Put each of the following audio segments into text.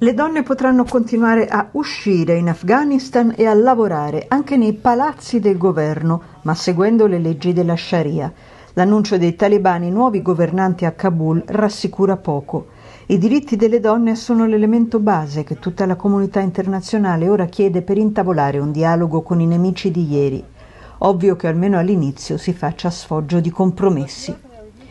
Le donne potranno continuare a uscire in Afghanistan e a lavorare anche nei palazzi del governo, ma seguendo le leggi della Sharia. L'annuncio dei talebani nuovi governanti a Kabul rassicura poco. I diritti delle donne sono l'elemento base che tutta la comunità internazionale ora chiede per intavolare un dialogo con i nemici di ieri. Ovvio che almeno all'inizio si faccia sfoggio di compromessi.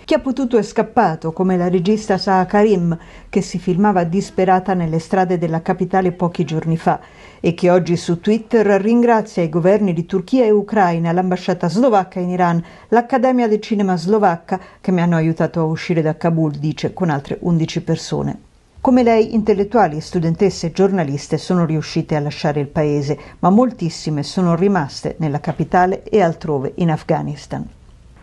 Chi ha potuto è scappato, come la regista Saha Karim, che si filmava disperata nelle strade della capitale pochi giorni fa e che oggi su Twitter ringrazia i governi di Turchia e Ucraina, l'ambasciata slovacca in Iran, l'Accademia del Cinema slovacca, che mi hanno aiutato a uscire da Kabul, dice, con altre 11 persone. Come lei, intellettuali, studentesse e giornaliste sono riuscite a lasciare il paese, ma moltissime sono rimaste nella capitale e altrove in Afghanistan.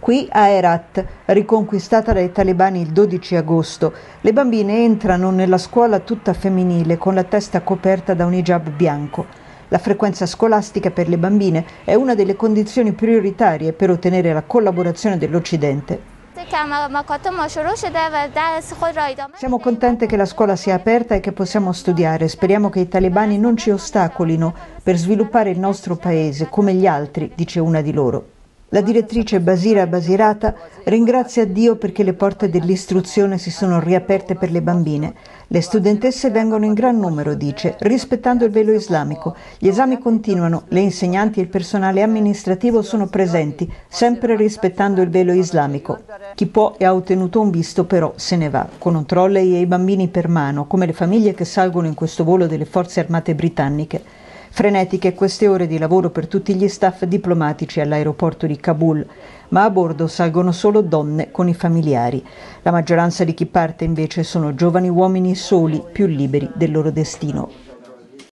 Qui a Herat, riconquistata dai talebani il 12 agosto, le bambine entrano nella scuola tutta femminile con la testa coperta da un hijab bianco. La frequenza scolastica per le bambine è una delle condizioni prioritarie per ottenere la collaborazione dell'Occidente. Siamo contente che la scuola sia aperta e che possiamo studiare. Speriamo che i talebani non ci ostacolino per sviluppare il nostro paese come gli altri, dice una di loro. La direttrice Basira Basirata ringrazia Dio perché le porte dell'istruzione si sono riaperte per le bambine. Le studentesse vengono in gran numero, dice, rispettando il velo islamico. Gli esami continuano, le insegnanti e il personale amministrativo sono presenti, sempre rispettando il velo islamico. Chi può e ha ottenuto un visto però se ne va, con un trolley e i bambini per mano, come le famiglie che salgono in questo volo delle forze armate britanniche. Frenetiche queste ore di lavoro per tutti gli staff diplomatici all'aeroporto di Kabul, ma a bordo salgono solo donne con i familiari. La maggioranza di chi parte invece sono giovani uomini soli, più liberi del loro destino.